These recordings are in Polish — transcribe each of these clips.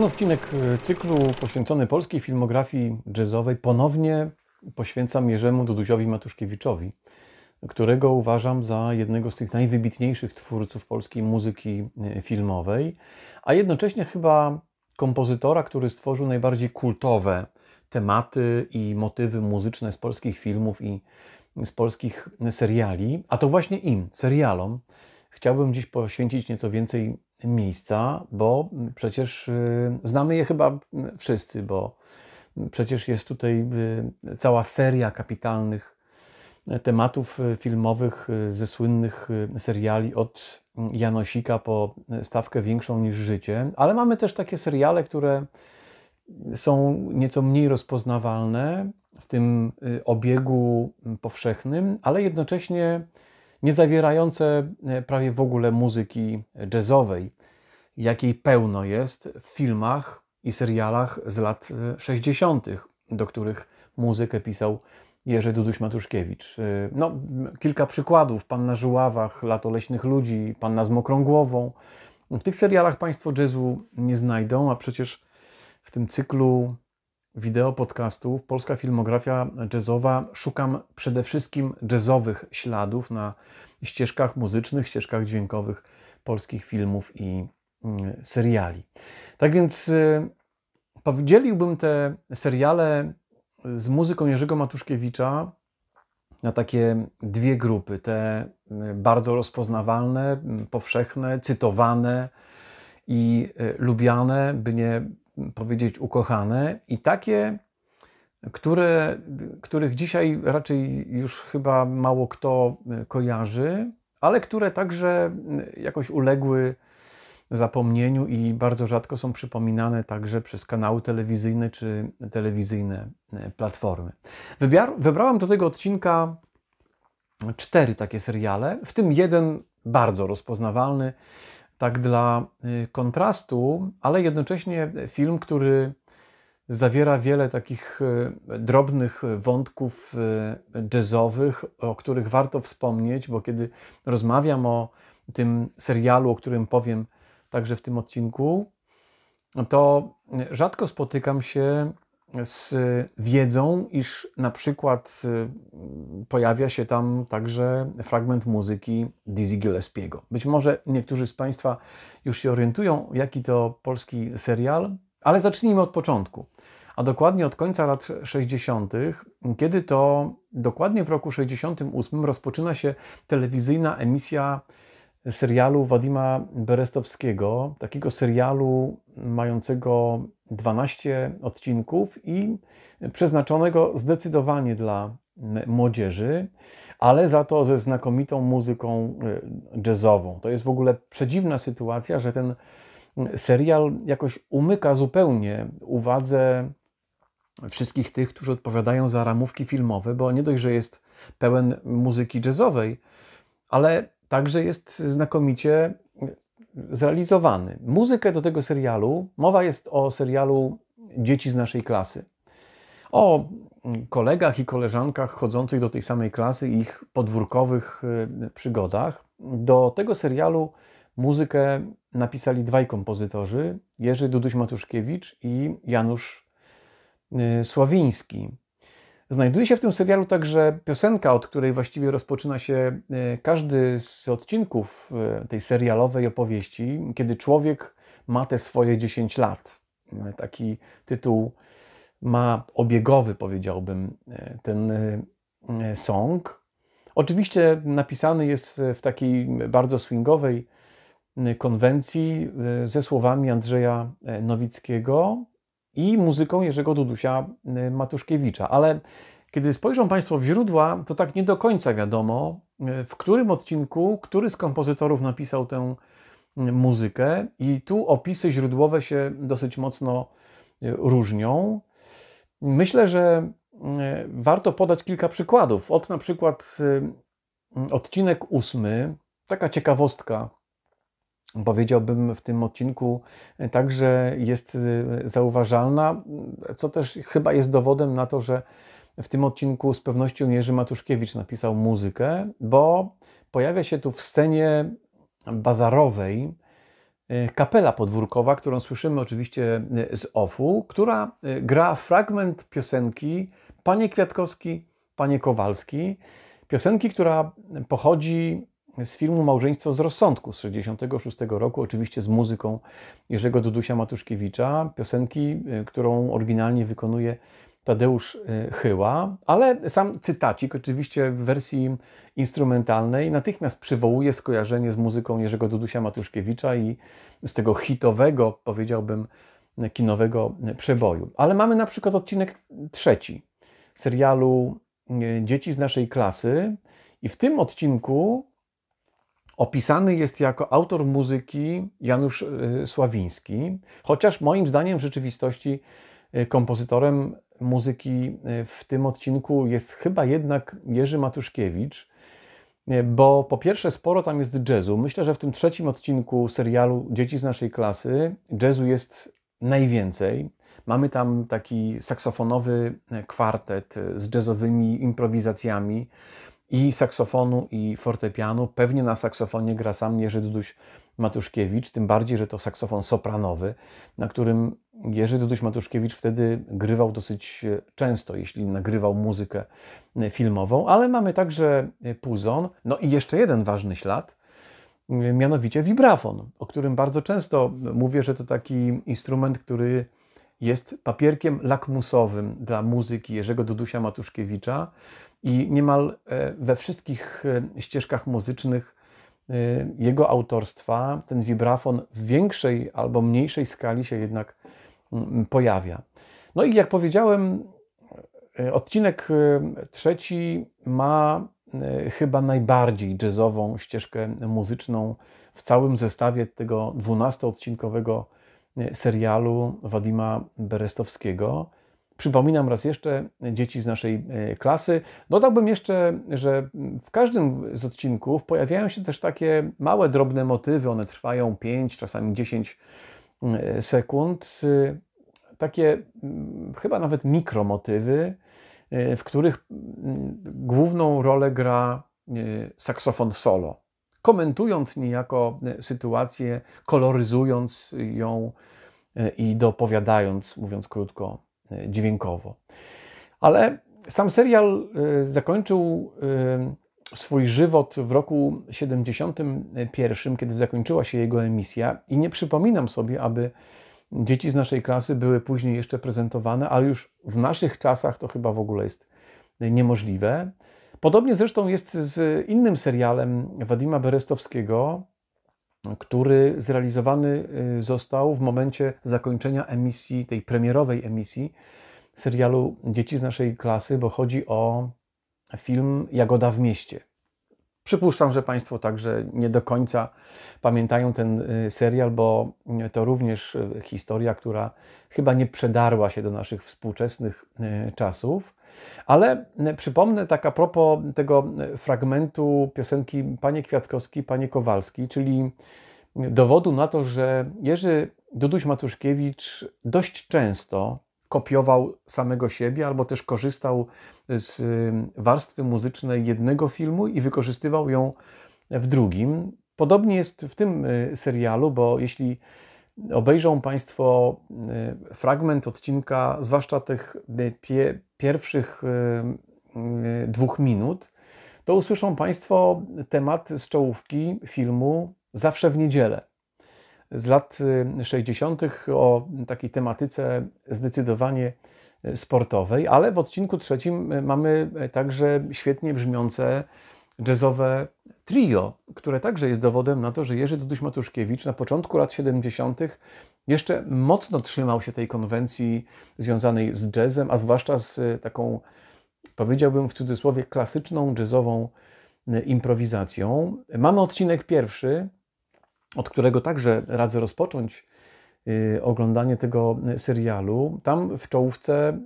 Ten odcinek e, cyklu poświęcony polskiej filmografii jazzowej ponownie poświęcam Jerzemu Duduziowi Matuszkiewiczowi, którego uważam za jednego z tych najwybitniejszych twórców polskiej muzyki e, filmowej, a jednocześnie chyba kompozytora, który stworzył najbardziej kultowe tematy i motywy muzyczne z polskich filmów i z polskich seriali, a to właśnie im, serialom, chciałbym dziś poświęcić nieco więcej miejsca, bo przecież y, znamy je chyba wszyscy, bo przecież jest tutaj y, cała seria kapitalnych tematów y, filmowych ze słynnych seriali od Janosika po stawkę większą niż życie, ale mamy też takie seriale, które są nieco mniej rozpoznawalne w tym obiegu powszechnym, ale jednocześnie nie zawierające e, prawie w ogóle muzyki jazzowej, jakiej pełno jest w filmach i serialach z lat 60., e, do których muzykę pisał Jerzy Duduś-Matuszkiewicz. E, no, kilka przykładów. Pan na Żuławach, Lato Leśnych Ludzi, Pan na z Mokrą Głową. W tych serialach Państwo jazzu nie znajdą, a przecież w tym cyklu wideo podcastów Polska filmografia jazzowa szukam przede wszystkim jazzowych śladów na ścieżkach muzycznych, ścieżkach dźwiękowych polskich filmów i mm, seriali. Tak więc y, podzieliłbym te seriale z muzyką Jerzego Matuszkiewicza na takie dwie grupy. Te y, bardzo rozpoznawalne, powszechne, cytowane i y, lubiane, by nie powiedzieć ukochane i takie, które, których dzisiaj raczej już chyba mało kto e, kojarzy, ale które także e, jakoś uległy zapomnieniu i bardzo rzadko są przypominane także przez kanały telewizyjne czy telewizyjne e, platformy. Wybiar, wybrałam do tego odcinka cztery takie seriale, w tym jeden bardzo rozpoznawalny, tak dla y, kontrastu, ale jednocześnie film, który zawiera wiele takich y, drobnych wątków y, jazzowych, o których warto wspomnieć, bo kiedy rozmawiam o tym serialu, o którym powiem także w tym odcinku, to rzadko spotykam się z wiedzą, iż na przykład y, pojawia się tam także fragment muzyki Dizzy Gillespiego. Być może niektórzy z Państwa już się orientują, jaki to polski serial, ale zacznijmy od początku. A dokładnie od końca lat 60., kiedy to dokładnie w roku 68 rozpoczyna się telewizyjna emisja serialu Wadima Berestowskiego, takiego serialu mającego 12 odcinków i przeznaczonego zdecydowanie dla młodzieży, ale za to ze znakomitą muzyką e, jazzową. To jest w ogóle przedziwna sytuacja, że ten serial jakoś umyka zupełnie uwadze wszystkich tych, którzy odpowiadają za ramówki filmowe, bo nie dość, że jest pełen muzyki jazzowej, ale także jest znakomicie zrealizowany. Muzykę do tego serialu, mowa jest o serialu Dzieci z naszej klasy. O kolegach i koleżankach chodzących do tej samej klasy i ich podwórkowych e, przygodach. Do tego serialu muzykę napisali dwaj kompozytorzy, Jerzy Duduś-Matuszkiewicz i Janusz e, Sławiński. Znajduje się w tym serialu także piosenka, od której właściwie rozpoczyna się e, każdy z odcinków e, tej serialowej opowieści, kiedy człowiek ma te swoje 10 lat. E, taki tytuł ma obiegowy, powiedziałbym, ten song. Oczywiście napisany jest w takiej bardzo swingowej konwencji ze słowami Andrzeja Nowickiego, i muzyką Jerzego Dudusia y, Matuszkiewicza. Ale kiedy spojrzą Państwo w źródła, to tak nie do końca wiadomo, y, w którym odcinku, który z kompozytorów napisał tę y, muzykę, i tu opisy źródłowe się dosyć mocno różnią. Myślę, że warto podać kilka przykładów. Od na przykład odcinek ósmy, taka ciekawostka powiedziałbym w tym odcinku, także jest y, zauważalna, co też chyba jest dowodem na to, że w tym odcinku z pewnością Jerzy Matuszkiewicz napisał muzykę, bo pojawia się tu w scenie bazarowej y, kapela podwórkowa, którą słyszymy oczywiście y, z OFU, która gra fragment piosenki Panie Kwiatkowski, Panie Kowalski. Piosenki, która pochodzi z filmu Małżeństwo z rozsądku z 1966 roku, oczywiście z muzyką Jerzego Dudusia Matuszkiewicza, piosenki, y, którą oryginalnie wykonuje Tadeusz y, Chyła, ale sam cytacik, oczywiście w wersji instrumentalnej, natychmiast przywołuje skojarzenie z muzyką Jerzego Dudusia Matuszkiewicza i z tego hitowego, powiedziałbym, kinowego przeboju. Ale mamy na przykład odcinek trzeci serialu y, Dzieci z naszej klasy, i w tym odcinku Opisany jest jako autor muzyki Janusz e, Sławiński, chociaż moim zdaniem w rzeczywistości e, kompozytorem muzyki e, w tym odcinku jest chyba jednak Jerzy Matuszkiewicz, bo po pierwsze sporo tam jest jazzu. Myślę, że w tym trzecim odcinku serialu Dzieci z naszej klasy jazzu jest najwięcej. Mamy tam taki saksofonowy kwartet z jazzowymi improwizacjami i saksofonu, i fortepianu. Pewnie na saksofonie gra sam Jerzy Duduś Matuszkiewicz, tym bardziej, że to saksofon sopranowy, na którym Jerzy Duduś Matuszkiewicz wtedy grywał dosyć e, często, jeśli nagrywał muzykę e, filmową, ale mamy także e, puzon, no i jeszcze jeden ważny ślad, mianowicie vibrafon, o którym bardzo często mówię, że to taki instrument, który jest papierkiem lakmusowym dla muzyki Jerzego Dudusia Matuszkiewicza, i niemal e, we wszystkich e, ścieżkach muzycznych e, jego autorstwa ten wibrafon w większej albo mniejszej skali się jednak mm, pojawia. No i jak powiedziałem, odcinek trzeci ma chyba najbardziej jazzową ścieżkę muzyczną w całym zestawie tego 12-odcinkowego serialu Wadima Berestowskiego. Przypominam raz jeszcze dzieci z naszej e, klasy. Dodałbym jeszcze, że w każdym z odcinków pojawiają się też takie małe, drobne motywy. One trwają 5, czasami 10 e, sekund. E, takie chyba nawet mikromotywy, w których główną rolę gra saksofon solo. Komentując niejako sytuację, koloryzując ją i dopowiadając, mówiąc krótko, dźwiękowo. Ale sam serial y, zakończył y, swój żywot w roku 71, kiedy zakończyła się jego emisja, i nie przypominam sobie, aby dzieci z naszej klasy były później jeszcze prezentowane, ale już w naszych czasach to chyba w ogóle jest niemożliwe. Podobnie zresztą jest z innym serialem Wadima Berestowskiego, który zrealizowany y, został w momencie zakończenia emisji, tej premierowej emisji serialu Dzieci z naszej klasy, bo chodzi o film Jagoda w mieście. Przypuszczam, że Państwo także nie do końca pamiętają ten y, serial, bo y, to również historia, która chyba nie przedarła się do naszych współczesnych czasów. Ale e, przypomnę tak a propos tego e, fragmentu piosenki Panie Kwiatkowski, Panie Kowalski, czyli e, dowodu na to, że Jerzy Duduś Matuszkiewicz dość często kopiował samego siebie albo też korzystał z warstwy muzycznej jednego filmu i wykorzystywał ją w drugim. Podobnie jest w tym serialu, bo jeśli obejrzą Państwo y, fragment odcinka, zwłaszcza tych y, pie pierwszych y, dwóch minut, to usłyszą Państwo temat z czołówki filmu Zawsze w niedzielę z lat 60. o takiej tematyce zdecydowanie sportowej, ale w odcinku trzecim mamy także świetnie brzmiące jazzowe trio, które także jest dowodem na to, że Jerzy Duduś-Matuszkiewicz na początku lat 70. jeszcze mocno trzymał się tej konwencji związanej z jazzem, a zwłaszcza z e, taką, powiedziałbym w cudzysłowie, klasyczną jazzową e, improwizacją. Mamy odcinek pierwszy, od którego także radzę rozpocząć e, oglądanie tego serialu. Tam w czołówce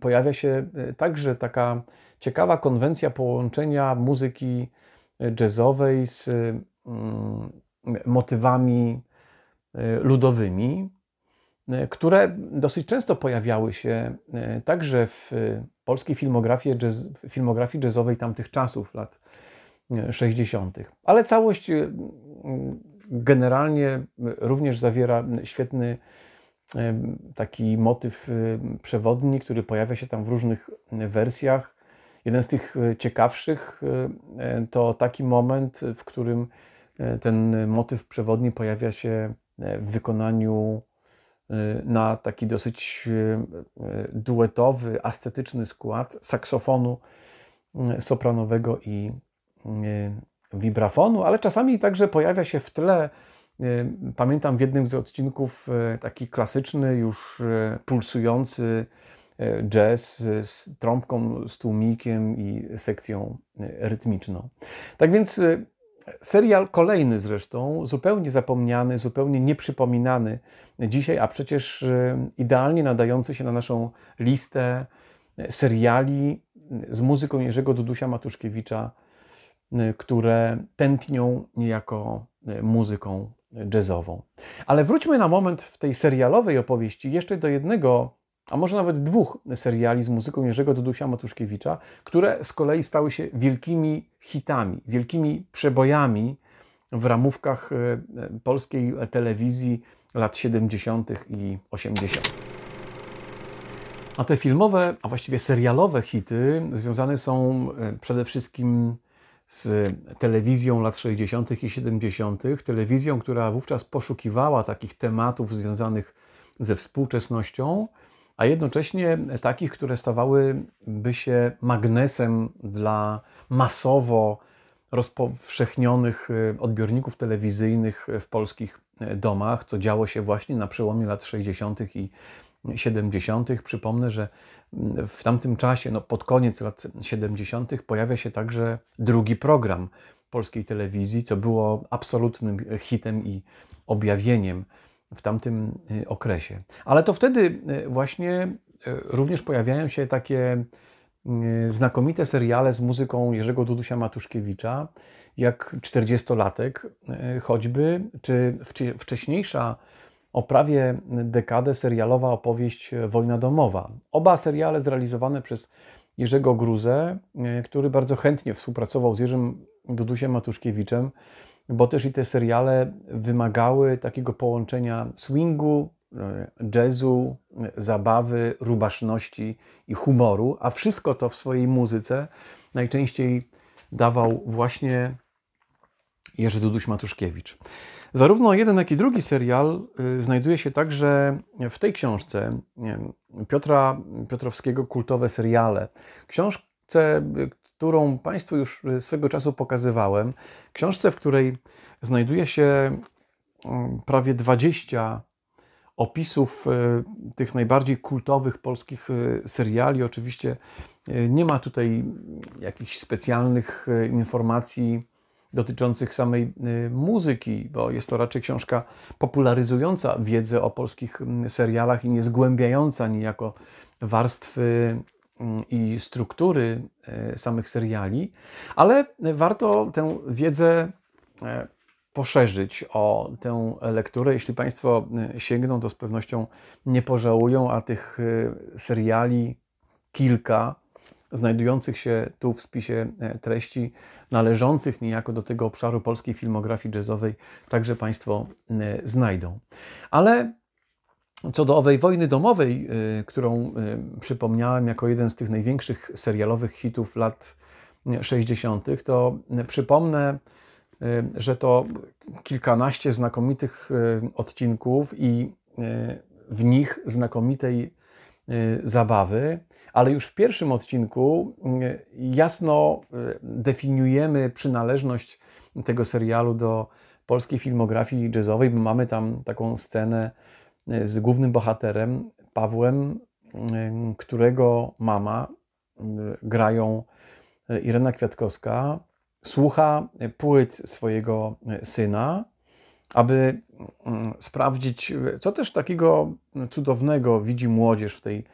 pojawia się także taka ciekawa konwencja połączenia muzyki jazzowej z y, mm, motywami y, ludowymi, y, które dosyć często pojawiały się także w polskiej filmografii, jazz, filmografii jazzowej tamtych czasów, lat 60. Ale całość generalnie również zawiera świetny taki motyw przewodni, który pojawia się tam w różnych wersjach Jeden z tych e, ciekawszych e, e, to taki moment, w którym ten motyw przewodni pojawia się w wykonaniu na taki dosyć duetowy, ascetyczny skład saksofonu sopranowego i vibrafonu, ale czasami także pojawia się w tle. Pamiętam w jednym z odcinków taki klasyczny, już pulsujący E, jazz z trąbką, z tłumikiem i sekcją e, rytmiczną. Tak więc e, serial kolejny zresztą, zupełnie zapomniany, zupełnie nieprzypominany dzisiaj, a przecież idealnie nadający się na naszą listę seriali z muzyką Jerzego Dudusia Matuszkiewicza, które tętnią niejako muzyką jazzową. Ale wróćmy na moment w tej serialowej opowieści jeszcze do jednego a może nawet dwóch seriali z muzyką Jerzego Dudusia Matuszkiewicza, które z kolei stały się wielkimi hitami, wielkimi przebojami w ramówkach e, e, polskiej telewizji lat 70. i 80. A te filmowe, a właściwie serialowe hity związane są e, przede wszystkim z telewizją lat 60. i 70., telewizją, która wówczas poszukiwała takich tematów związanych ze współczesnością a jednocześnie takich, które stawałyby się magnesem dla masowo rozpowszechnionych y, odbiorników telewizyjnych w polskich y, domach, co działo się właśnie na przełomie lat 60. i 70. Przypomnę, że mm, w tamtym czasie, no pod koniec lat 70., pojawia się także drugi program polskiej telewizji, co było absolutnym y, hitem i objawieniem w tamtym y, okresie. Ale to wtedy y, właśnie y, również pojawiają się takie znakomite seriale z muzyką Jerzego Dudusia Matuszkiewicza, jak 40-latek choćby, czy wcześniejsza o prawie dekadę serialowa opowieść Wojna domowa. Oba seriale zrealizowane przez Jerzego Gruzę, który bardzo chętnie współpracował z Jerzym Dudusiem Matuszkiewiczem bo też i te seriale wymagały takiego połączenia swingu, e, jazzu, zabawy, rubaszności i humoru, a wszystko to w swojej muzyce najczęściej dawał właśnie Jerzy Duduś Matuszkiewicz. Zarówno jeden, jak i drugi serial y, znajduje się także w tej książce Piotra Piotrowskiego Kultowe Seriale. Książce, którą Państwu już e, swego czasu pokazywałem. Książce, w której znajduje się mm, prawie 20 opisów e, tych najbardziej kultowych polskich e, seriali. Oczywiście nie ma tutaj jakichś specjalnych informacji dotyczących samej muzyki, bo jest to raczej książka popularyzująca wiedzę o polskich mm, serialach i nie zgłębiająca niejako warstwy Mm, i struktury e, samych seriali, ale warto tę wiedzę e, poszerzyć o tę lekturę. Jeśli Państwo e, sięgną, to z pewnością nie pożałują, a tych seriali kilka, znajdujących się tu w spisie treści, należących niejako do tego obszaru polskiej filmografii jazzowej, także Państwo znajdą. Ale co do owej wojny domowej, y, którą y, przypomniałem jako jeden z tych największych serialowych hitów lat 60., to przypomnę, y, że to kilkanaście znakomitych odcinków i w nich znakomitej zabawy, ale już w pierwszym odcinku jasno definiujemy przynależność tego serialu do polskiej filmografii jazzowej, bo mamy tam taką scenę E, z głównym bohaterem Pawłem, mm, którego mama mm, grają e, Irena Kwiatkowska, słucha płyt swojego e, syna, aby mm, sprawdzić, co też takiego cudownego widzi młodzież w tej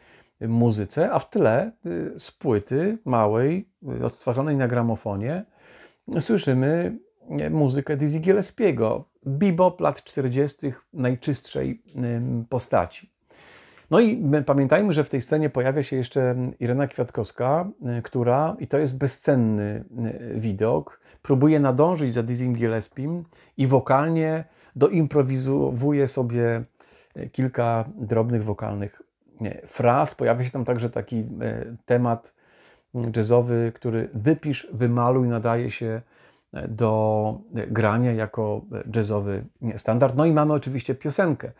muzyce, a w tle z płyty małej, odtwarzanej na gramofonie, słyszymy muzykę Dizzy Gillespiego bebop lat 40. najczystszej postaci. No i pamiętajmy, że w tej scenie pojawia się jeszcze Irena Kwiatkowska, y, która, i to jest bezcenny y, widok, próbuje nadążyć za Dizzy Gillespie i wokalnie doimprowizowuje sobie y, kilka drobnych wokalnych fraz. Pojawia się tam także taki temat mm, jazzowy, który wypisz, wymaluj, nadaje się do grania jako jazzowy standard. No i mamy oczywiście piosenkę.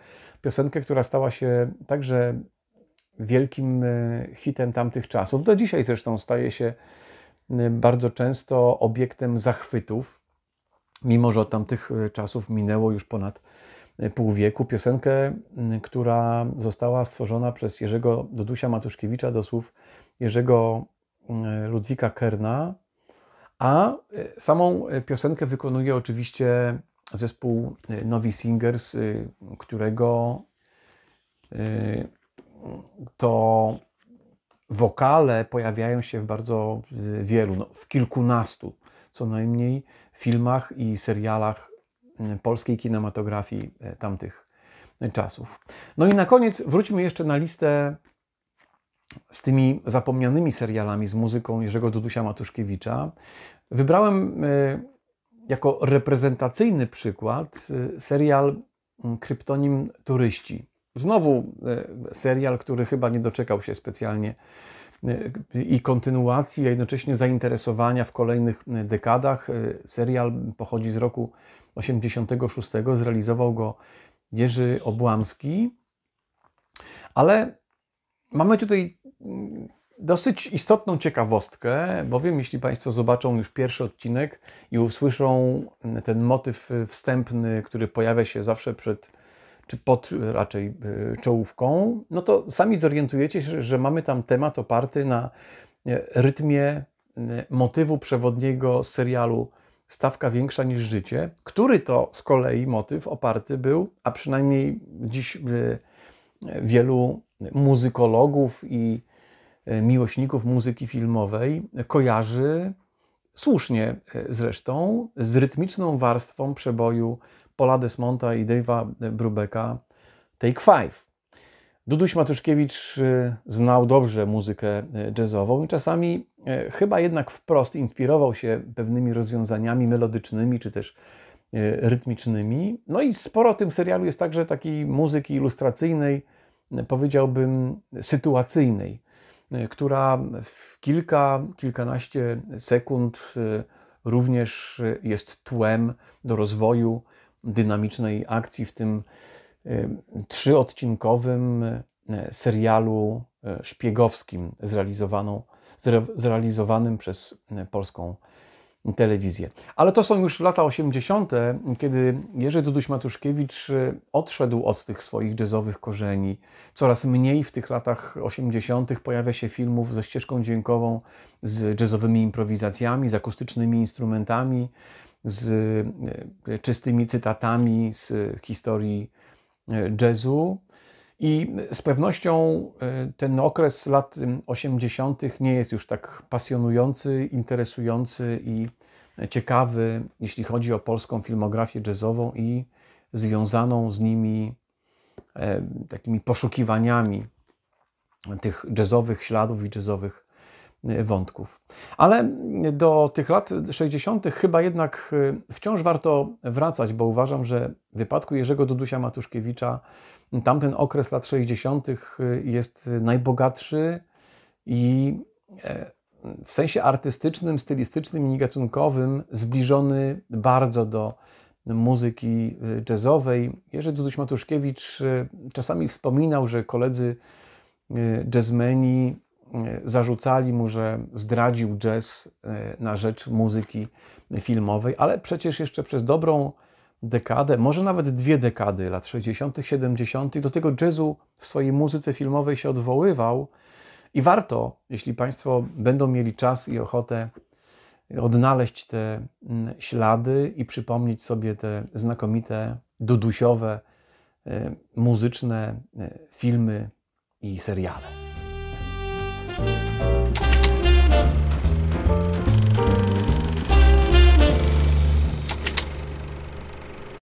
Piosenkę, która stała się także wielkim e, hitem tamtych czasów. Do dzisiaj zresztą staje się e, bardzo często obiektem zachwytów, mimo że od tamtych e, czasów minęło już ponad pół wieku. Piosenkę, która została stworzona przez Jerzego Dodusia Matuszkiewicza do słów Jerzego Ludwika Kerna, a e, samą e, piosenkę wykonuje oczywiście zespół e, Nowi Singers, którego to wokale pojawiają się w bardzo wielu, no, w kilkunastu co najmniej filmach i serialach polskiej kinematografii tamtych czasów. No i na koniec wróćmy jeszcze na listę z tymi zapomnianymi serialami, z muzyką Jerzego Dudusia Matuszkiewicza, wybrałem y, jako reprezentacyjny przykład y, serial mm, kryptonim Turyści. Znowu y, serial, który chyba nie doczekał się specjalnie i kontynuacji, a jednocześnie zainteresowania w kolejnych dekadach. Serial pochodzi z roku 86, zrealizował go Jerzy Obłamski, ale mamy tutaj dosyć istotną ciekawostkę, bowiem jeśli Państwo zobaczą już pierwszy odcinek i usłyszą ten motyw wstępny, który pojawia się zawsze przed czy pod raczej y, czołówką, no to sami zorientujecie się, że mamy tam temat oparty na e, rytmie e, motywu przewodniego serialu Stawka większa niż życie, który to z kolei motyw oparty był, a przynajmniej dziś y, y, wielu muzykologów i E, miłośników muzyki filmowej kojarzy słusznie e, zresztą z rytmiczną warstwą przeboju Paula Desmonta i Dave'a e, Brubeka Take Five. Duduś Matuszkiewicz znał dobrze muzykę jazzową i czasami chyba jednak wprost inspirował się pewnymi rozwiązaniami melodycznymi czy też rytmicznymi. No i sporo w tym serialu jest także takiej muzyki ilustracyjnej, powiedziałbym sytuacyjnej. Y, która w kilka, kilkanaście sekund y, również y, jest tłem do rozwoju dynamicznej akcji w tym trzyodcinkowym serialu szpiegowskim zrealizowaną, zrealizowanym przez polską telewizję. Ale to są już lata 80., kiedy Jerzy Duduś-Matuszkiewicz e, odszedł od tych swoich jazzowych korzeni. Coraz mniej w tych latach 80. pojawia się filmów ze ścieżką dźwiękową, z jazzowymi improwizacjami, z akustycznymi instrumentami, z e, czystymi cytatami z historii e, jazzu. I z pewnością y, ten okres lat 80. nie jest już tak pasjonujący, interesujący i ciekawy, jeśli chodzi o polską filmografię jazzową i związaną z nimi e, takimi poszukiwaniami tych jazzowych śladów i jazzowych e, wątków. Ale do tych lat 60. chyba jednak e, wciąż warto wracać, bo uważam, że w wypadku Jerzego Dudusia Matuszkiewicza Tamten okres lat 60. Y, jest najbogatszy i e, w sensie artystycznym, stylistycznym i gatunkowym zbliżony bardzo do muzyki y, jazzowej. Jerzy Duduś Matuszkiewicz y, czasami wspominał, że koledzy jazzmeni zarzucali mu, że zdradził jazz na rzecz muzyki filmowej, ale przecież jeszcze przez dobrą dekadę, może nawet dwie dekady lat 60., 70., do tego jazzu w swojej muzyce filmowej się odwoływał. I warto, jeśli Państwo będą mieli czas i ochotę, odnaleźć te mm, ślady i przypomnieć sobie te znakomite, dudusiowe, e, muzyczne e, filmy i seriale.